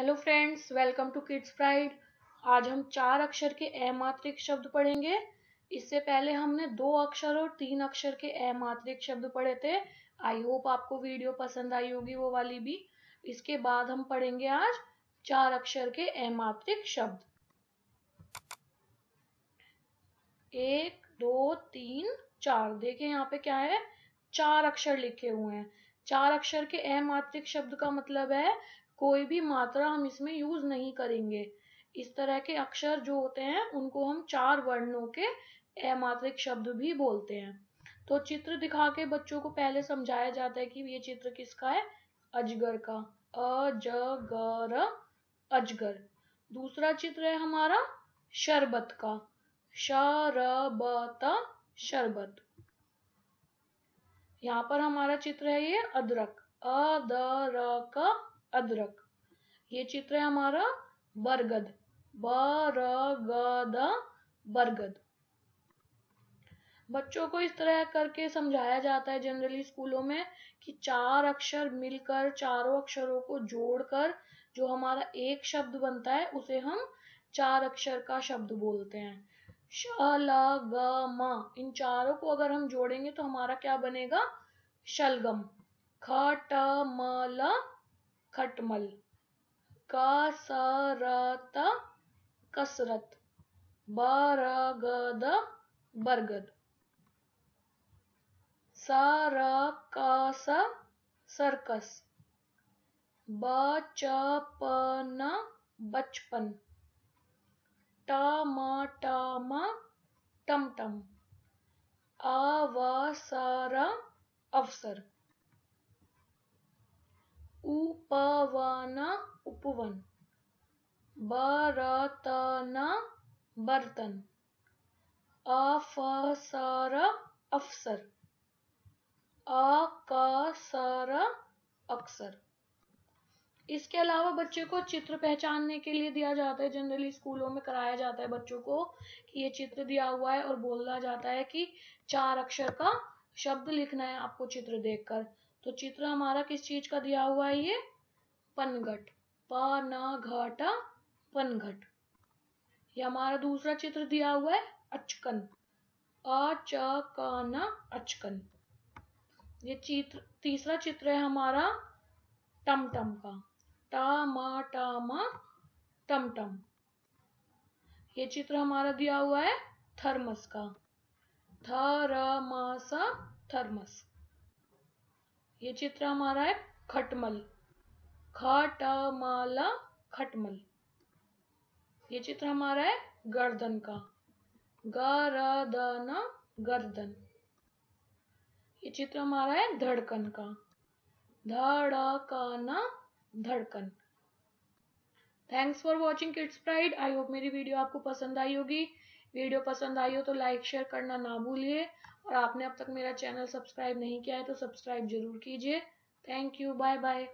hello friends welcome to Kids Pride आज हम चार अक्षर के अमात्रिक शब्द पढ़ेंगे इससे पहले हमने दो अक्षर और तीन अक्षर के अमात्रिक शब्द पढ़े थे आई होप आपको वीडियो पसंद आई होगी वो वाली भी इसके बाद हम पढ़ेंगे आज चार अक्षर के अमात्रिक शब्द एक दो तीन चार देखे यहाँ पे क्या है चार अक्षर लिखे हुए हैं चार अक्षर के अमात्रिक शब्द का मतलब है कोई भी मात्रा हम इसमें यूज नहीं करेंगे इस तरह के अक्षर जो होते हैं उनको हम चार वर्णों के अमात्रिक शब्द भी बोलते हैं तो चित्र दिखा के बच्चों को पहले समझाया जाता है कि ये चित्र किसका है अजगर का अजगर अजगर दूसरा चित्र है हमारा शरबत का शरबत शरबत यहाँ पर हमारा चित्र है ये अदरक अदरक अदरक ये चित्र है हमारा बरगद बरगद बरगद बच्चों को इस तरह करके समझाया जाता है जनरली स्कूलों में कि चार अक्षर मिलकर चारों अक्षरों को जोड़कर जो हमारा एक शब्द बनता है उसे हम चार अक्षर का शब्द बोलते हैं म इन चारों को अगर हम जोड़ेंगे तो हमारा क्या बनेगा शलगम ल खटमल कासरत कसरत बरगद बरगद सारकस सर्कस बचपन बचपन टम टम टम टम अवसर अवसर पवाना उपवन बरतन बर्तन आफासार अफसर आकासारा अक्सर इसके अलावा बच्चे को चित्र पहचानने के लिए दिया जाता है जनरली स्कूलों में कराया जाता है बच्चों को कि ये चित्र दिया हुआ है और बोला जाता है कि चार अक्षर का शब्द लिखना है आपको चित्र देखकर तो चित्र हमारा किस चीज का दिया हुआ है ये पनघट घट पनघट ये हमारा दूसरा चित्र दिया हुआ है अचकन न अचकन ये चित्र तीसरा चित्र है हमारा टमटम का म टम टम ये चित्र हमारा दिया हुआ है थर्मस का स थर्मस ये चित्र हमारा है खटमल खटमाला खटमल ये चित्र हमारा है गर्दन का गर्दन गर्दन ये चित्र हमारा है धड़कन का धड़कन धड़कन thanks for watching Kids Pride I hope मेरी वीडियो आपको पसंद आई होगी वीडियो पसंद आई हो तो लाइक शेयर करना ना भूलिए और आपने अब तक मेरा चैनल सब्सक्राइब नहीं किया है तो सब्सक्राइब जरूर कीजिए थैंक यू बाय बाय